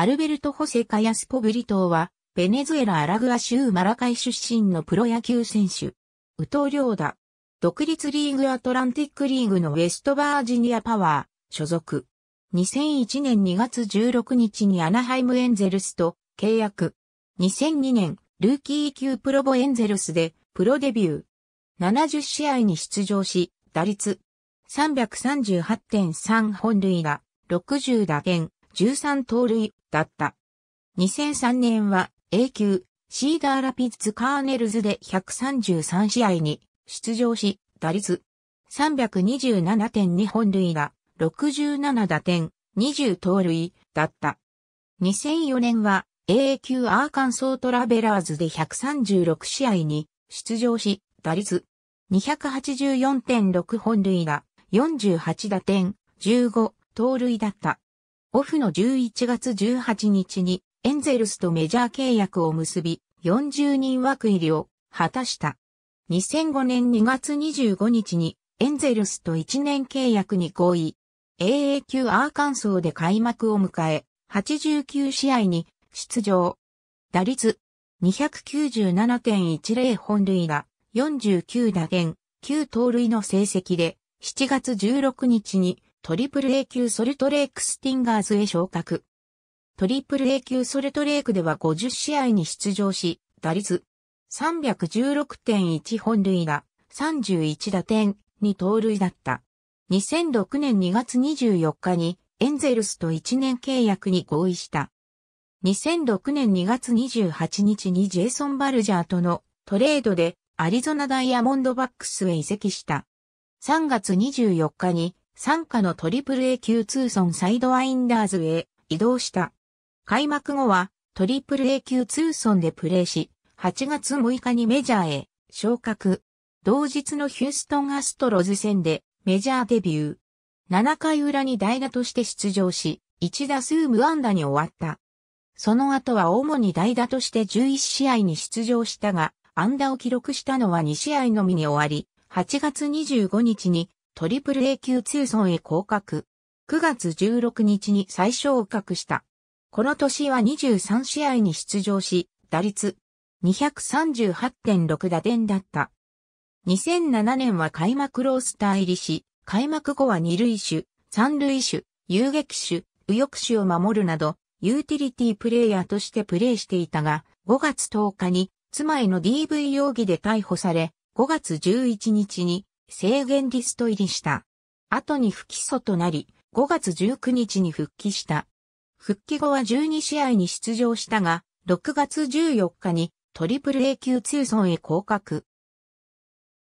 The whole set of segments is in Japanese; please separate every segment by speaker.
Speaker 1: アルベルト・ホセ・カヤスポブリトーは、ベネズエラ・アラグア州マラカイ出身のプロ野球選手。ウトリョーダ。独立リーグアトランティックリーグのウェストバージニアパワー、所属。2001年2月16日にアナハイムエンゼルスと契約。2002年、ルーキー級プロボエンゼルスでプロデビュー。70試合に出場し、打率338.3本塁打、60打点、13盗塁だった。2003年は A 級シーダーラピッツカーネルズで133試合に出場し、打率327.2本塁打、67打点、20盗塁だった。2004年は A 級アーカンソートラベラーズで136試合に出場し、打率284.6本塁打、48打点、15盗塁だった。オフの11月18日にエンゼルスとメジャー契約を結び、40人枠入りを果たした。2005年2月25日にエンゼルスと1年契約に合意。AA 級アーカンソーで開幕を迎え、89試合に出場。打率297.10本塁打、49打点、9盗塁の成績で、7月16日にトリプル A 級ソルトレークスティンガーズへ昇格。トリプル A 級ソルトレークでは50試合に出場し、打率316.1本塁打、31打点、に盗塁だった。2006年2月24日にエンゼルスと1年契約に合意した。2006年2月28日にジェイソン・バルジャーとのトレードでアリゾナダイヤモンドバックスへ移籍した。3月24日に参加の AAA 級通村サイドワインダーズへ移動した。開幕後は AAA 級通村でプレーし、8月6日にメジャーへ昇格。同日のヒューストンアストロズ戦でメジャーデビュー。7回裏に代打として出場し、1打数無安打に終わった。その後は主に代打として11試合に出場したが、安打を記録したのは2試合のみに終わり、8月25日にトリプル A 級ツーソンへ降格。9月16日に最再を格した。この年は23試合に出場し、打率238.6打点だった。2007年は開幕ロースター入りし、開幕後は二塁手、三塁手、遊撃手、右翼手を守るなど、ユーティリティプレイヤーとしてプレーしていたが、5月10日に妻への DV 容疑で逮捕され、5月11日に制限リスト入りした。後に不起訴となり、5月19日に復帰した。復帰後は12試合に出場したが、6月14日にトリプル A 級通ンへ降格。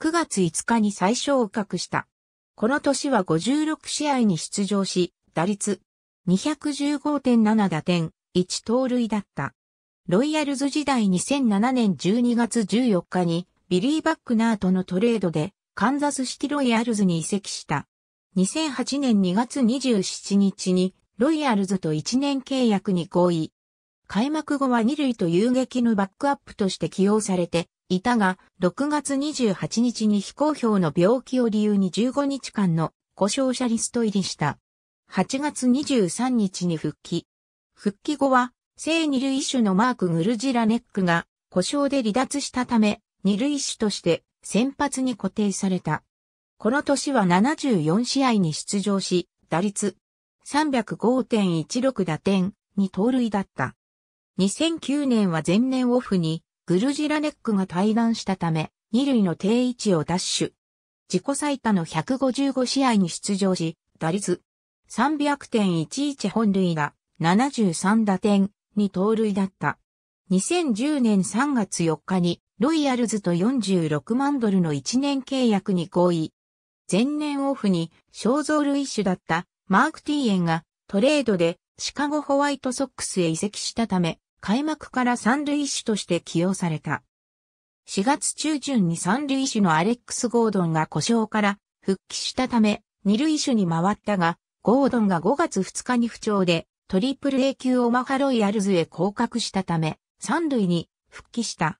Speaker 1: 9月5日に最再昇格した。この年は56試合に出場し、打率215.7打点、1盗塁だった。ロイヤルズ時代2007年12月14日にビリー・バックナーとのトレードでカンザスシティロイヤルズに移籍した。2008年2月27日にロイヤルズと1年契約に合意。開幕後は2塁と遊撃のバックアップとして起用されていたが、6月28日に非公表の病気を理由に15日間の故障者リスト入りした。8月23日に復帰。復帰後は、正二塁手のマーク・グルジラネックが故障で離脱したため、二塁手として先発に固定された。この年は74試合に出場し、打率305.16打点に盗塁だった。2009年は前年オフにグルジラネックが退団したため、二塁の定位置を奪取。自己最多の155試合に出場し、打率300.11本塁打、73打点に盗塁だった。2010年3月4日にロイヤルズと46万ドルの1年契約に合意。前年オフに肖像類種だったマーク・ティーエンがトレードでシカゴホワイトソックスへ移籍したため、開幕から三類種として起用された。4月中旬に三類種のアレックス・ゴードンが故障から復帰したため、二類種に回ったが、ゴードンが5月2日に不調で、トリプル A 級オマハロイヤルズへ降格したため、三類に復帰した。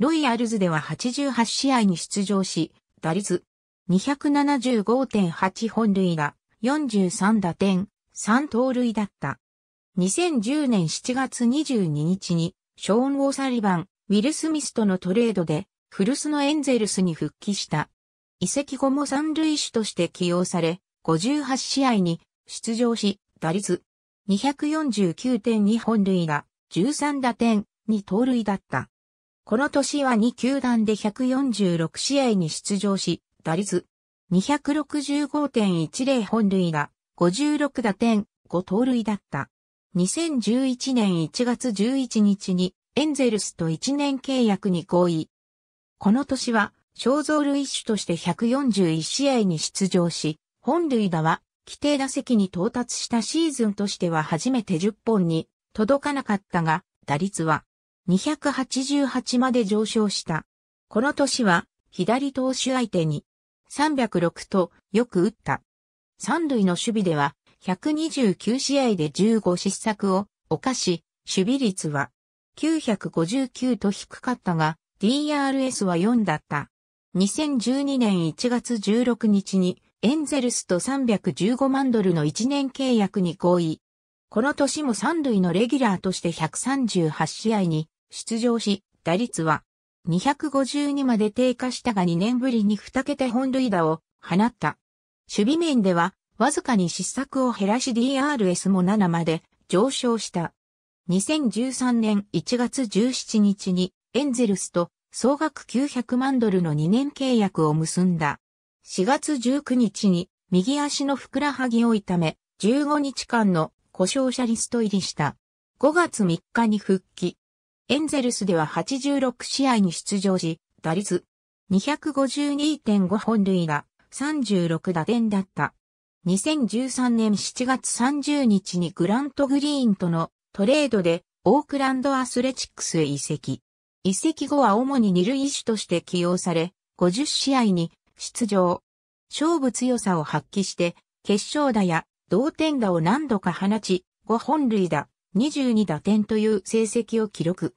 Speaker 1: ロイヤルズでは88試合に出場し、打率275.8本塁打、43打点、3盗塁だった。2010年7月22日に、ショーン・オーサリバン、ウィル・スミスとのトレードで、古巣のエンゼルスに復帰した。移籍後も三塁手として起用され、58試合に出場し、打率249.2本塁打、13打点、2盗塁だった。この年は2球団で146試合に出場し、打率265.10本塁打、56打点、5盗塁だった。2011年1月11日にエンゼルスと1年契約に合意。この年は肖像類種として141試合に出場し、本塁打は規定打席に到達したシーズンとしては初めて10本に届かなかったが、打率は288まで上昇した。この年は、左投手相手に、306とよく打った。三塁の守備では、129試合で15失策を犯し、守備率は959と低かったが、DRS は4だった。2012年1月16日にエンゼルスと315万ドルの1年契約に合意。この年も三塁のレギュラーとして138試合に出場し、打率は252まで低下したが2年ぶりに2桁本塁打を放った。守備面では、わずかに失策を減らし DRS も7まで上昇した。2013年1月17日にエンゼルスと総額900万ドルの2年契約を結んだ。4月19日に右足のふくらはぎを痛め15日間の故障者リスト入りした。5月3日に復帰。エンゼルスでは86試合に出場し、打率252.5本塁打、36打点だった。2013年7月30日にグラント・グリーンとのトレードでオークランド・アスレチックスへ移籍。移籍後は主に二塁手として起用され、50試合に出場。勝負強さを発揮して、決勝打や同点打を何度か放ち、5本塁打、22打点という成績を記録。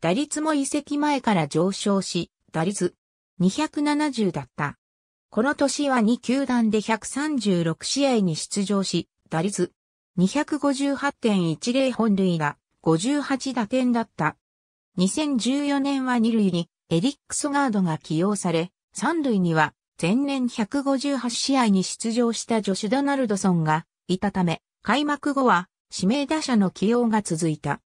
Speaker 1: 打率も移籍前から上昇し、打率270だった。この年は2球団で136試合に出場し、打率258.10本塁が58打点だった。2014年は2塁にエリック・ソガードが起用され、3塁には前年158試合に出場したジョシュ・ドナルドソンがいたため、開幕後は指名打者の起用が続いた。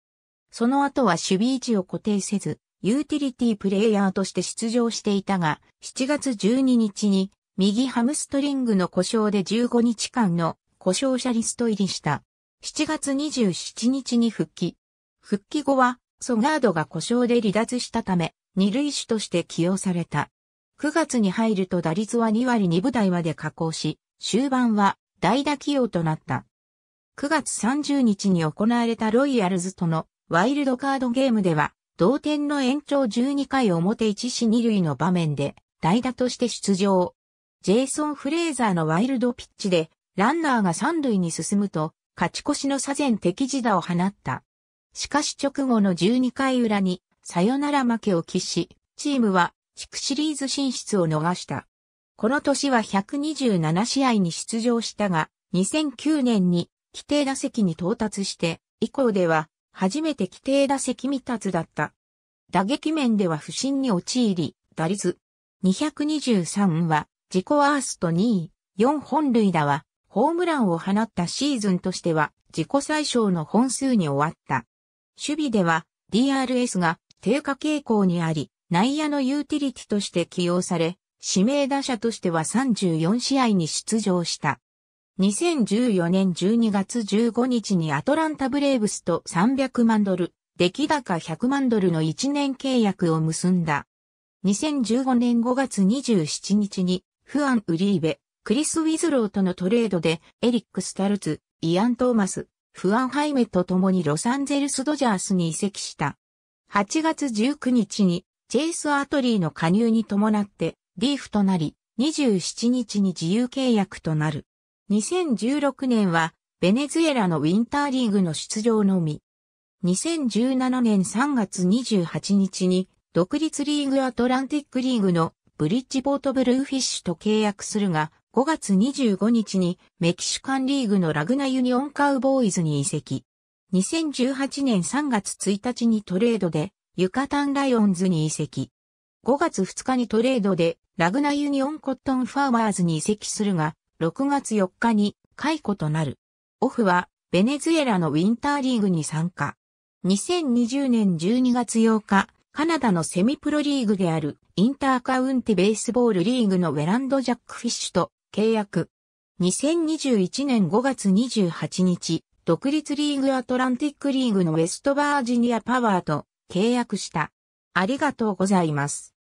Speaker 1: その後は守備位置を固定せず、ユーティリティプレイヤーとして出場していたが、7月12日に右ハムストリングの故障で15日間の故障者リスト入りした。7月27日に復帰。復帰後は、ソガードが故障で離脱したため、二塁手として起用された。9月に入ると打率は2割2部台まで下降し、終盤は代打起用となった。9月30日に行われたロイヤルズとのワイルドカードゲームでは、同点の延長12回表1死2塁の場面で、代打として出場。ジェイソン・フレーザーのワイルドピッチで、ランナーが3塁に進むと、勝ち越しの左前敵自打を放った。しかし直後の12回裏に、サヨナラ負けを喫し、チームは地区シリーズ進出を逃した。この年は127試合に出場したが、2009年に規定打席に到達して、以降では初めて規定打席未達だった。打撃面では不振に陥り、打率223は自己ワースト2位、4本塁打はホームランを放ったシーズンとしては自己最小の本数に終わった。守備では DRS が低下傾向にあり、内野のユーティリティとして起用され、指名打者としては34試合に出場した。2014年12月15日にアトランタブレーブスと300万ドル、出来高100万ドルの1年契約を結んだ。2015年5月27日に、フアン・ウリーベ、クリス・ウィズローとのトレードで、エリック・スタルツ、イアン・トーマス、フアン・ハイメと共にロサンゼルス・ドジャースに移籍した。8月19日に、チェイス・アートリーの加入に伴って、リーフとなり、27日に自由契約となる。2016年は、ベネズエラのウィンターリーグの出場のみ。2017年3月28日に、独立リーグアトランティックリーグのブリッジボートブルーフィッシュと契約するが、5月25日にメキシカンリーグのラグナユニオンカウボーイズに移籍。2018年3月1日にトレードでユカタンライオンズに移籍。5月2日にトレードでラグナユニオンコットンファーマーズに移籍するが、6月4日に解雇となる。オフはベネズエラのウィンターリーグに参加。2020年12月8日、カナダのセミプロリーグであるインターカウンティベースボールリーグのウェランド・ジャック・フィッシュと契約。2021年5月28日、独立リーグアトランティックリーグのウェストバージニアパワーと契約した。ありがとうございます。